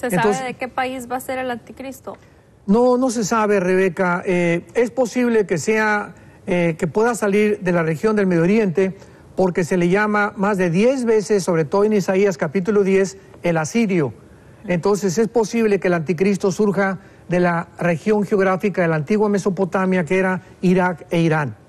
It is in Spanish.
¿Se sabe de qué país va a ser el anticristo? No, no se sabe, Rebeca. Eh, es posible que sea, eh, que pueda salir de la región del Medio Oriente, porque se le llama más de 10 veces, sobre todo en Isaías capítulo 10, el asirio. Entonces es posible que el anticristo surja de la región geográfica de la antigua Mesopotamia, que era Irak e Irán.